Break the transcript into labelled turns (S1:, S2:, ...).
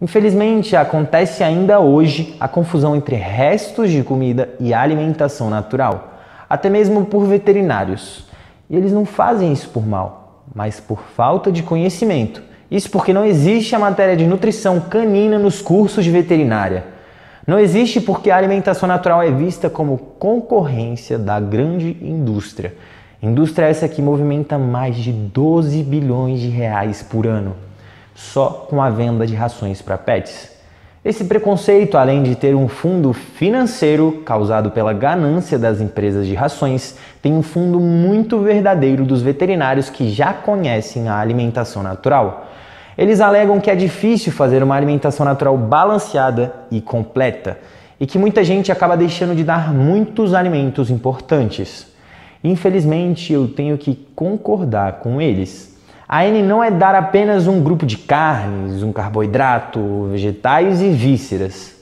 S1: Infelizmente, acontece ainda hoje a confusão entre restos de comida e alimentação natural, até mesmo por veterinários. E eles não fazem isso por mal, mas por falta de conhecimento. Isso porque não existe a matéria de nutrição canina nos cursos de veterinária. Não existe porque a alimentação natural é vista como concorrência da grande indústria. Indústria essa que movimenta mais de 12 bilhões de reais por ano só com a venda de rações para pets. Esse preconceito, além de ter um fundo financeiro causado pela ganância das empresas de rações, tem um fundo muito verdadeiro dos veterinários que já conhecem a alimentação natural. Eles alegam que é difícil fazer uma alimentação natural balanceada e completa, e que muita gente acaba deixando de dar muitos alimentos importantes. Infelizmente, eu tenho que concordar com eles. A N não é dar apenas um grupo de carnes, um carboidrato, vegetais e vísceras.